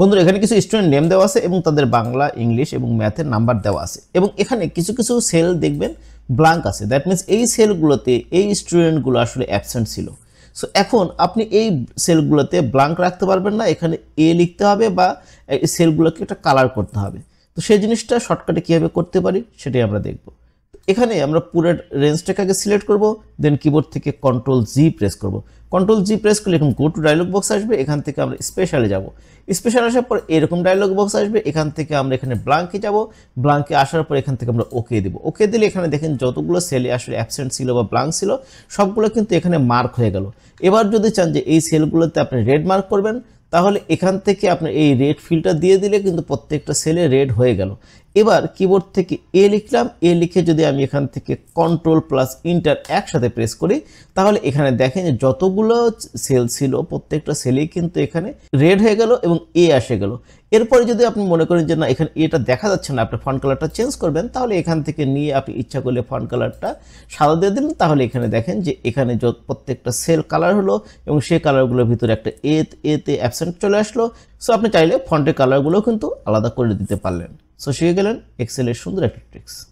বন্ধুরা এখানে কিছু স্টুডেন্ট নেম দেওয়া আছে এবং তাদের বাংলা ইংলিশ এবং ম্যাথের নাম্বার দেওয়া আছে এবং এখানে কিছু কিছু সেল দেখবেন ব্লাঙ্ক আছে দ্যাট মিনস এই সেলগুলোতে এই স্টুডেন্টগুলো আসলে অ্যাবসেন্ট ছিল সো এখন আপনি এই সেলগুলোতে ব্লাঙ্ক রাখতে পারবেন না এখানে এ লিখতে হবে বা এই সেলগুলোকে একটা কালার করতে হবে তো সেই জিনিসটা শর্টকাটে কীভাবে করতে পারি সেটাই আমরা দেখবো এখানে আমরা পুরো রেঞ্জটাকে আগে সিলেক্ট করব দেন কিবোর্ড থেকে কন্ট্রোল জি প্রেস করব কন্ট্রোল জি প্রেস করলে এরকম গো টু ডায়লগ বক্স আসবে এখান থেকে আমরা স্পেশালে যাব স্পেশাল আসার পর এরকম ডায়লগ বক্স আসবে এখান থেকে আমরা এখানে ব্লাঙ্কে যাব ব্লাঙ্কে আসার পর এখান থেকে আমরা ওকে দেবো ওকে দিলে এখানে দেখেন যতগুলো সেলে আসলে অ্যাবসেন্ট ছিল বা ব্লাঙ্ক ছিল সবগুলো কিন্তু এখানে মার্ক হয়ে গেল এবার যদি চান যে এই সেলগুলোতে আপনি রেড মার্ক করবেন তাহলে এখান থেকে আপনি এই রেড ফিলটা দিয়ে দিলে কিন্তু প্রত্যেকটা সেলে রেড হয়ে গেল এবার কিবোর্ড থেকে এ লিখলাম এ লিখে যদি আমি এখান থেকে কন্ট্রোল প্লাস ইন্টার একসাথে প্রেস করি তাহলে এখানে দেখেন যে যতগুলো সেল ছিল প্রত্যেকটা সেলেই কিন্তু এখানে রেড হয়ে গেল এবং এ আসে গেল এরপরে যদি আপনি মনে করেন যে না এখানে এটা দেখা যাচ্ছে না আপনি ফন্ট কালারটা চেঞ্জ করবেন তাহলে এখান থেকে নিয়ে আপনি ইচ্ছা করলে ফন্ট কালারটা সাদা দিয়ে দিলেন তাহলে এখানে দেখেন যে এখানে প্রত্যেকটা সেল কালার হলো এবং সেই কালারগুলোর ভিতরে একটা এ এতে অ্যাবসেন্ট চলে আসলো সো আপনি চাইলে ফন্টের কালারগুলো কিন্তু আলাদা করে দিতে পারলেন সো শিখে গেলেন এক্সেলের সুন্দর একটা ট্রিক্স